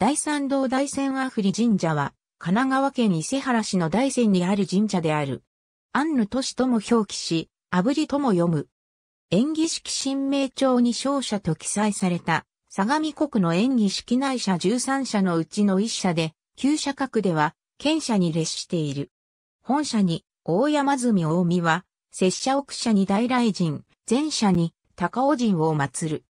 第三道大仙阿フリ神社は、神奈川県伊勢原市の大仙にある神社である。安野都市とも表記し、炙りとも読む。演技式神明帳に勝者と記載された、相模国の演技式内社13社のうちの1社で、旧社格では、県社に列している。本社に、大山積大見は、拙者奥社に大来神、前社に高尾神を祀る。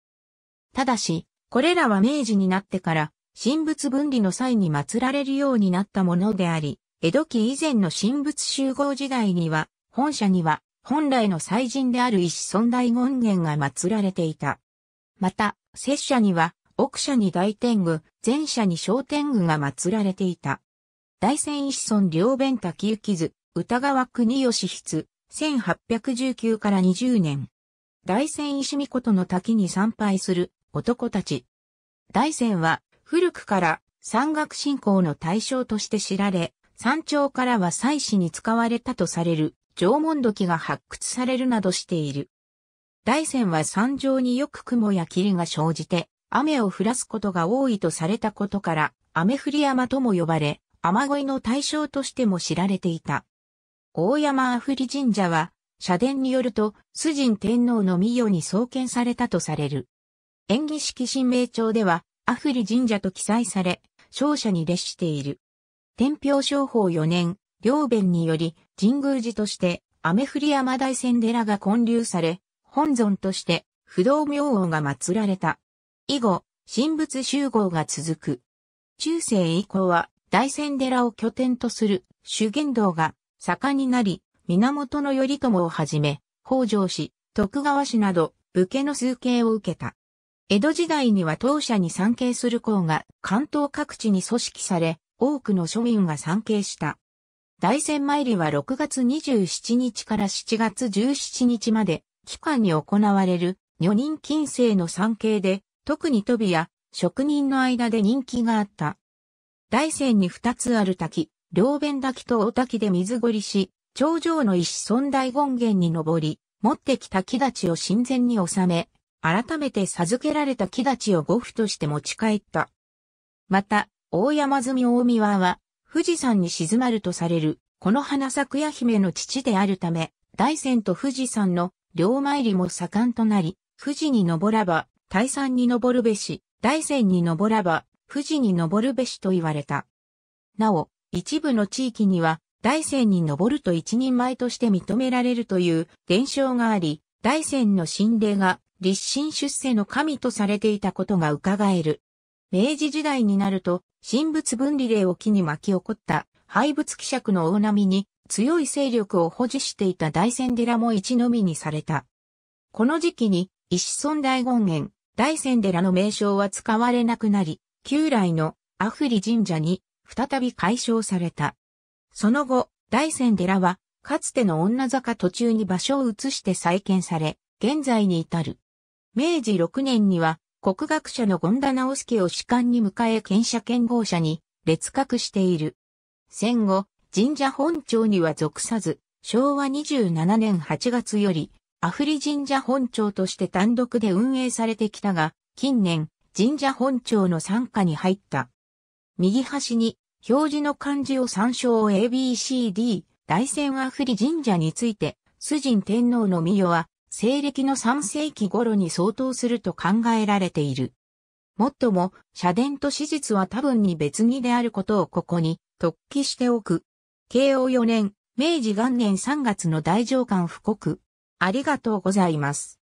ただし、これらは明治になってから神仏分離の際に祀られるようになったものであり、江戸期以前の神仏集合時代には、本社には本来の祭神である石尊大権現が祀られていた。また、拙者には奥社に大天狗、前社に小天狗が祀られていた。大仙石村両弁滝行図、歌川国吉筆、1819から20年。大仙石御事の滝に参拝する男たち。大仙は古くから山岳信仰の対象として知られ、山頂からは祭祀に使われたとされる縄文土器が発掘されるなどしている。大山は山上によく雲や霧が生じて、雨を降らすことが多いとされたことから、雨降り山とも呼ばれ、雨乞いの対象としても知られていた。大山阿ふり神社は、社殿によると、崇神天皇の御代に創建されたとされる。演技式神明帳では、アフリ神社と記載され、勝者に列している。天平商法4年、両弁により、神宮寺として、雨降り山大仙寺が建立され、本尊として、不動明王が祀られた。以後、神仏集合が続く。中世以降は、大仙寺を拠点とする修験道が盛んになり、源頼朝をはじめ、北条氏、徳川氏など、武家の崇敬を受けた。江戸時代には当社に参詣する校が関東各地に組織され、多くの庶民が参詣した。大仙参りは6月27日から7月17日まで、期間に行われる、女人禁制の参詣で、特に飛びや職人の間で人気があった。大仙に二つある滝、両弁滝と大滝で水掘りし、頂上の石尊大権現に登り、持ってきた木立を神前に収め、改めて授けられた木立を五服として持ち帰った。また、大山積大見は、富士山に静まるとされる、この花咲夜姫の父であるため、大山と富士山の両参りも盛んとなり、富士に登らば、大山に登るべし、大山に登らば、富士に登るべしと言われた。なお、一部の地域には、大山に登ると一人前として認められるという伝承があり、大山の神霊が立身出世の神とされていたことが伺える。明治時代になると、神仏分離令を機に巻き起こった廃仏希釈の大波に強い勢力を保持していた大仙寺も一のみにされた。この時期に石村大権現、大仙寺の名称は使われなくなり、旧来の阿不利神社に再び解消された。その後、大仙寺はかつての女坂途中に場所を移して再建され、現在に至る。明治6年には国学者の権田直介を士官に迎え県社・剣号者に列格している。戦後、神社本庁には属さず、昭和27年8月より、アフリ神社本庁として単独で運営されてきたが、近年、神社本庁の参加に入った。右端に、表示の漢字を参照 ABCD、大仙アフリ神社について、崇神天皇の御代は、西暦の3世紀頃に相当すると考えられている。もっとも、社殿と史実は多分に別にであることをここに突起しておく。慶応4年、明治元年3月の大上官布告。ありがとうございます。